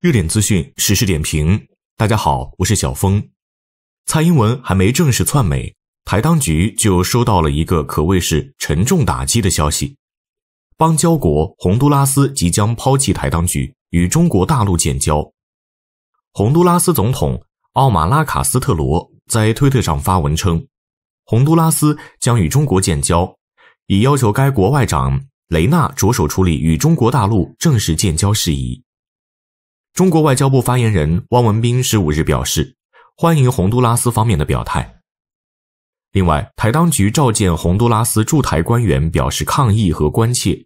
热点资讯实时点评，大家好，我是小峰。蔡英文还没正式窜美，台当局就收到了一个可谓是沉重打击的消息：邦交国洪都拉斯即将抛弃台当局，与中国大陆建交。洪都拉斯总统奥马拉卡斯特罗在推特上发文称，洪都拉斯将与中国建交，已要求该国外长雷纳着手处理与中国大陆正式建交事宜。中国外交部发言人汪文斌十五日表示，欢迎洪都拉斯方面的表态。另外，台当局召见洪都拉斯驻台官员，表示抗议和关切，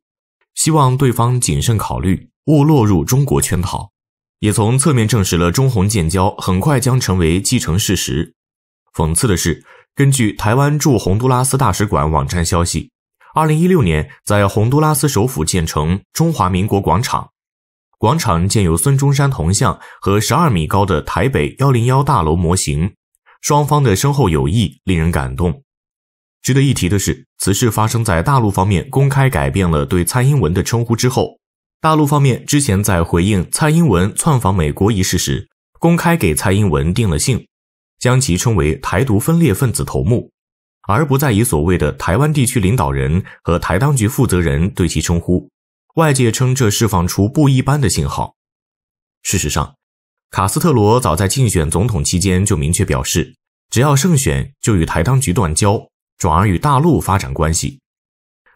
希望对方谨慎考虑，勿落入中国圈套。也从侧面证实了中洪建交很快将成为既成事实。讽刺的是，根据台湾驻洪都拉斯大使馆网站消息，二零一六年在洪都拉斯首府建成中华民国广场。广场建有孙中山铜像和十二米高的台北幺零幺大楼模型，双方的深厚友谊令人感动。值得一提的是，此事发生在大陆方面公开改变了对蔡英文的称呼之后。大陆方面之前在回应蔡英文窜访美国一事时，公开给蔡英文定了性，将其称为“台独分裂分子头目”，而不再以所谓的“台湾地区领导人”和“台当局负责人”对其称呼。外界称这释放出不一般的信号。事实上，卡斯特罗早在竞选总统期间就明确表示，只要胜选，就与台当局断交，转而与大陆发展关系。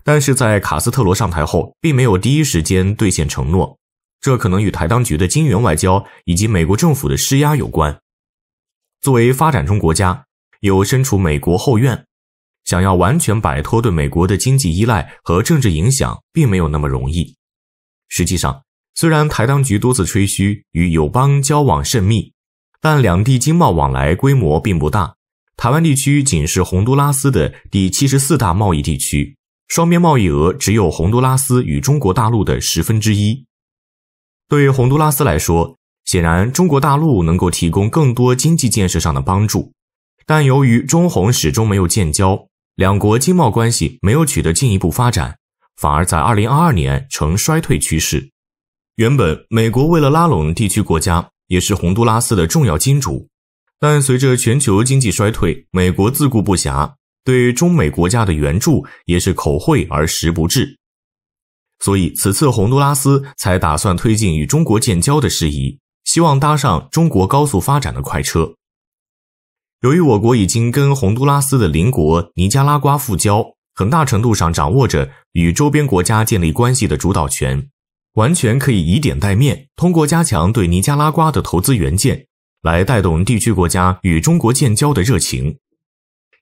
但是在卡斯特罗上台后，并没有第一时间兑现承诺，这可能与台当局的金元外交以及美国政府的施压有关。作为发展中国家，有身处美国后院。想要完全摆脱对美国的经济依赖和政治影响，并没有那么容易。实际上，虽然台当局多次吹嘘与友邦交往甚密，但两地经贸往来规模并不大。台湾地区仅是洪都拉斯的第七十四大贸易地区，双边贸易额只有洪都拉斯与中国大陆的十分之一。对洪都拉斯来说，显然中国大陆能够提供更多经济建设上的帮助，但由于中洪始终没有建交。两国经贸关系没有取得进一步发展，反而在二零二二年呈衰退趋势。原本美国为了拉拢地区国家，也是洪都拉斯的重要金主，但随着全球经济衰退，美国自顾不暇，对中美国家的援助也是口惠而实不至。所以此次洪都拉斯才打算推进与中国建交的事宜，希望搭上中国高速发展的快车。由于我国已经跟洪都拉斯的邻国尼加拉瓜复交，很大程度上掌握着与周边国家建立关系的主导权，完全可以以点带面，通过加强对尼加拉瓜的投资援建，来带动地区国家与中国建交的热情。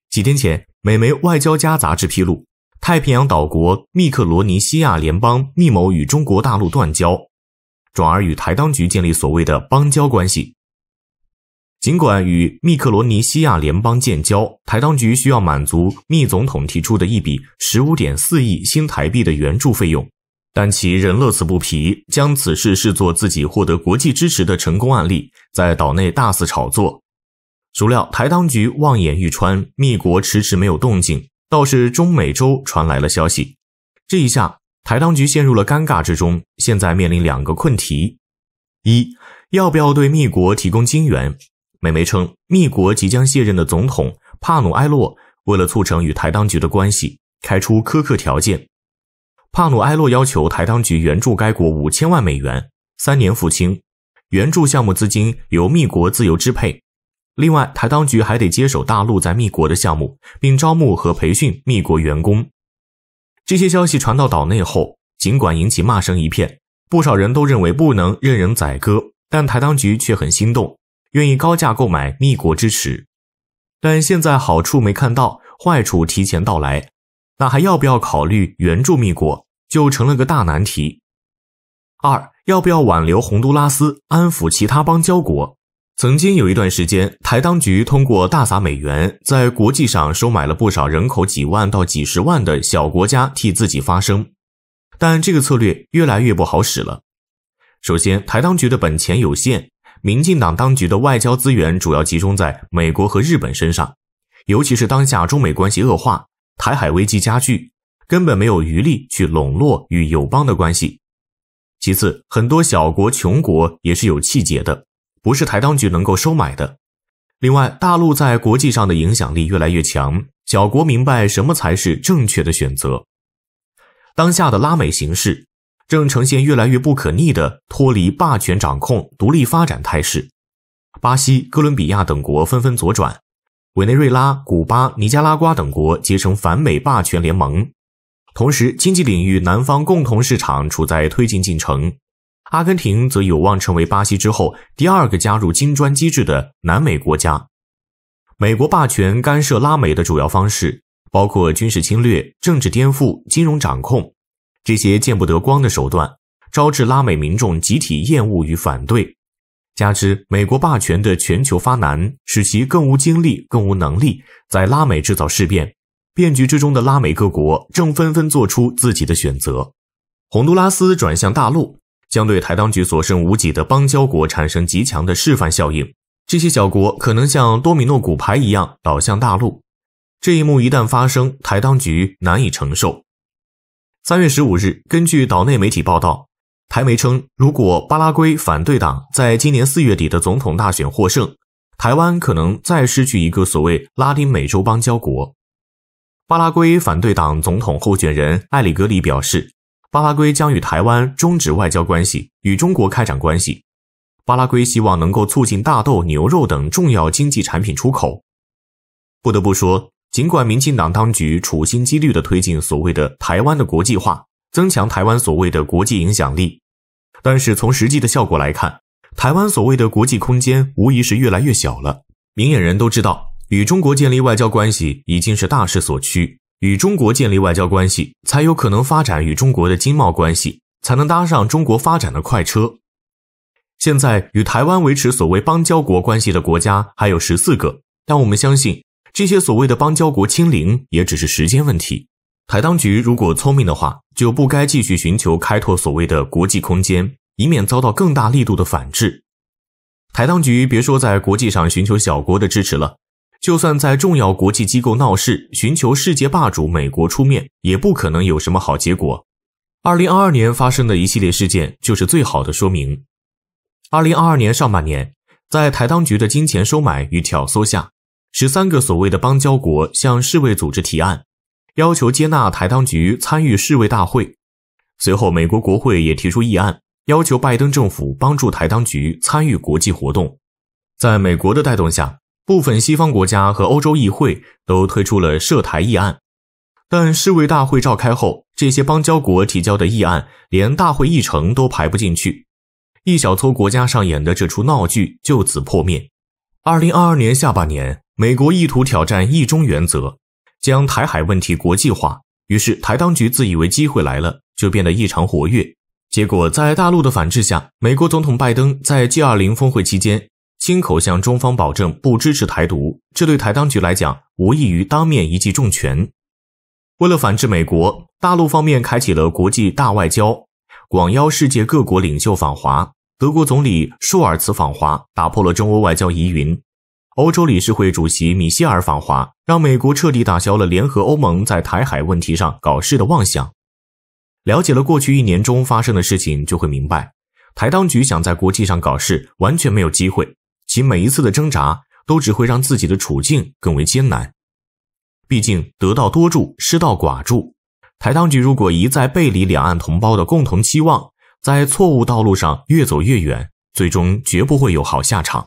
几天前，美媒《外交家》杂志披露，太平洋岛国密克罗尼西亚联邦密谋与中国大陆断交，转而与台当局建立所谓的邦交关系。尽管与密克罗尼西亚联邦建交，台当局需要满足密总统提出的一笔十五点四亿新台币的援助费用，但其仍乐此不疲，将此事视作自己获得国际支持的成功案例，在岛内大肆炒作。孰料台当局望眼欲穿，密国迟迟没有动静，倒是中美洲传来了消息，这一下台当局陷入了尴尬之中。现在面临两个困题：一，要不要对密国提供金援？美媒称，秘国即将卸任的总统帕努埃洛为了促成与台当局的关系，开出苛刻条件。帕努埃洛要求台当局援助该国五千万美元，三年付清。援助项目资金由秘国自由支配。另外，台当局还得接手大陆在秘国的项目，并招募和培训秘国员工。这些消息传到岛内后，尽管引起骂声一片，不少人都认为不能任人宰割，但台当局却很心动。愿意高价购买密国支持，但现在好处没看到，坏处提前到来，那还要不要考虑援助密国就成了个大难题。二，要不要挽留洪都拉斯，安抚其他邦交国？曾经有一段时间，台当局通过大撒美元，在国际上收买了不少人口几万到几十万的小国家替自己发声，但这个策略越来越不好使了。首先，台当局的本钱有限。民进党当局的外交资源主要集中在美国和日本身上，尤其是当下中美关系恶化，台海危机加剧，根本没有余力去笼络与友邦的关系。其次，很多小国穷国也是有气节的，不是台当局能够收买的。另外，大陆在国际上的影响力越来越强，小国明白什么才是正确的选择。当下的拉美形势。正呈现越来越不可逆的脱离霸权掌控、独立发展态势。巴西、哥伦比亚等国纷纷左转，委内瑞拉、古巴、尼加拉瓜等国结成反美霸权联盟。同时，经济领域南方共同市场处在推进进程，阿根廷则有望成为巴西之后第二个加入金砖机制的南美国家。美国霸权干涉拉美的主要方式包括军事侵略、政治颠覆、金融掌控。这些见不得光的手段，招致拉美民众集体厌恶与反对，加之美国霸权的全球发难，使其更无精力、更无能力在拉美制造事变。变局之中的拉美各国正纷纷做出自己的选择。洪都拉斯转向大陆，将对台当局所剩无几的邦交国产生极强的示范效应。这些小国可能像多米诺骨牌一样倒向大陆。这一幕一旦发生，台当局难以承受。三月十五日，根据岛内媒体报道，台媒称，如果巴拉圭反对党在今年四月底的总统大选获胜，台湾可能再失去一个所谓拉丁美洲邦交国。巴拉圭反对党总统候选人艾里格里表示，巴拉圭将与台湾终止外交关系，与中国开展关系。巴拉圭希望能够促进大豆、牛肉等重要经济产品出口。不得不说。尽管民进党当局处心积虑地推进所谓的台湾的国际化，增强台湾所谓的国际影响力，但是从实际的效果来看，台湾所谓的国际空间无疑是越来越小了。明眼人都知道，与中国建立外交关系已经是大势所趋，与中国建立外交关系才有可能发展与中国的经贸关系，才能搭上中国发展的快车。现在与台湾维持所谓邦交国关系的国家还有十四个，但我们相信。这些所谓的邦交国清零也只是时间问题。台当局如果聪明的话，就不该继续寻求开拓所谓的国际空间，以免遭到更大力度的反制。台当局别说在国际上寻求小国的支持了，就算在重要国际机构闹事，寻求世界霸主美国出面，也不可能有什么好结果。二零二二年发生的一系列事件就是最好的说明。二零二二年上半年，在台当局的金钱收买与挑唆下，十三个所谓的邦交国向世卫组织提案，要求接纳台当局参与世卫大会。随后，美国国会也提出议案，要求拜登政府帮助台当局参与国际活动。在美国的带动下，部分西方国家和欧洲议会都推出了涉台议案。但世卫大会召开后，这些邦交国提交的议案连大会议程都排不进去。一小撮国家上演的这出闹剧就此破灭。二零二二年下半年。美国意图挑战“一中”原则，将台海问题国际化。于是，台当局自以为机会来了，就变得异常活跃。结果，在大陆的反制下，美国总统拜登在 G20 峰会期间亲口向中方保证不支持台独，这对台当局来讲无异于当面一记重拳。为了反制美国，大陆方面开启了国际大外交，广邀世界各国领袖访华。德国总理舒尔茨访华，打破了中欧外交疑云。欧洲理事会主席米歇尔访华，让美国彻底打消了联合欧盟在台海问题上搞事的妄想。了解了过去一年中发生的事情，就会明白，台当局想在国际上搞事完全没有机会，其每一次的挣扎都只会让自己的处境更为艰难。毕竟得道多助，失道寡助。台当局如果一再背离两岸同胞的共同期望，在错误道路上越走越远，最终绝不会有好下场。